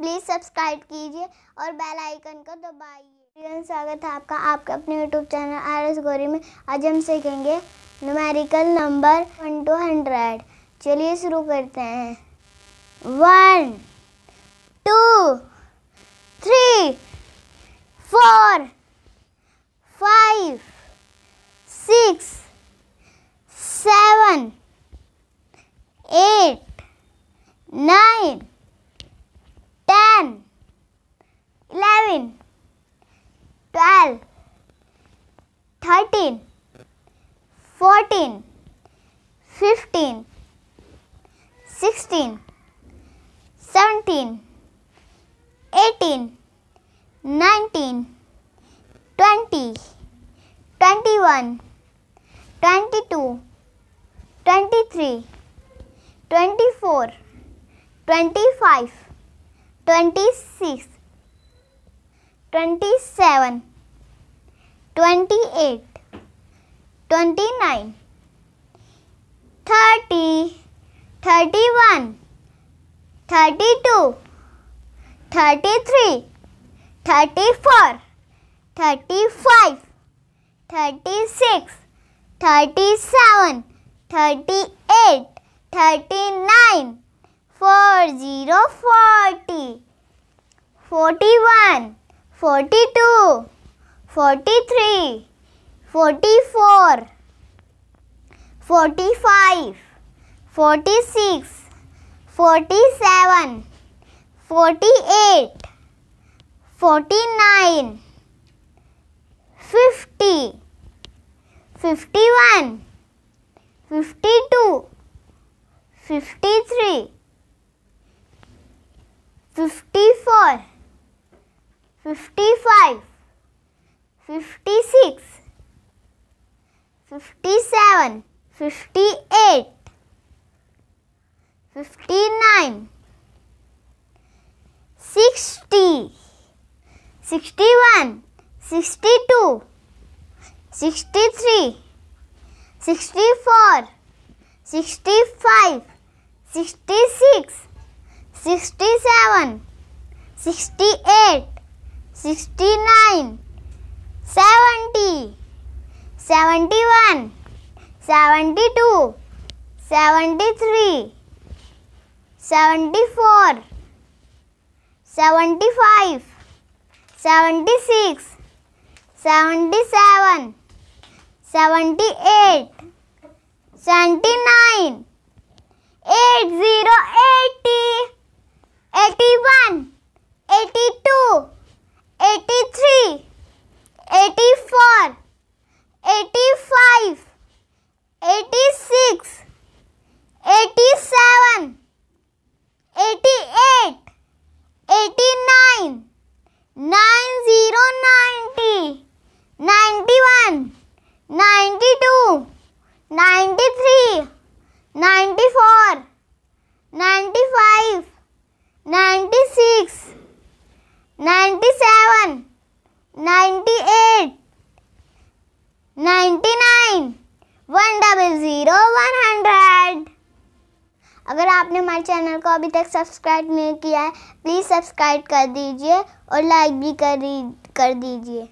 Please subscribe कीजिए और bell icon को दबाइए स्वागत है आपका आपके अपने यूट्यूब चैनल आर एस गोरी में आज हम सीखेंगे numerical number one to hundred चलिए शुरू करते हैं one two three four five Thirteen, fourteen, fifteen, sixteen, seventeen, eighteen, nineteen, twenty, twenty-one, twenty-two, twenty-three, twenty-four, twenty-five, twenty-six, twenty-seven, twenty-eight. 14 15 16 17 18 19 20 21 22 23 24 25 26 27 28 29 30 31 32 33 34 35 36 37 38 39 40 40 41 42 43 44 45 46 47 48 49 50 51 52 53 54 55 56 57, 58, 59, 60, 61, 62, 63, 64, 65, 66, 67, 68, 69, 71 72 73 74 75 76 77 78 79 ninety seven ninety eight ninety nine one double zero one hundred अगर आपने हमारे channel को अभी तक subscribe नहीं किया है please subscribe कर दीजिए और लाइक भी कर कर दीजिए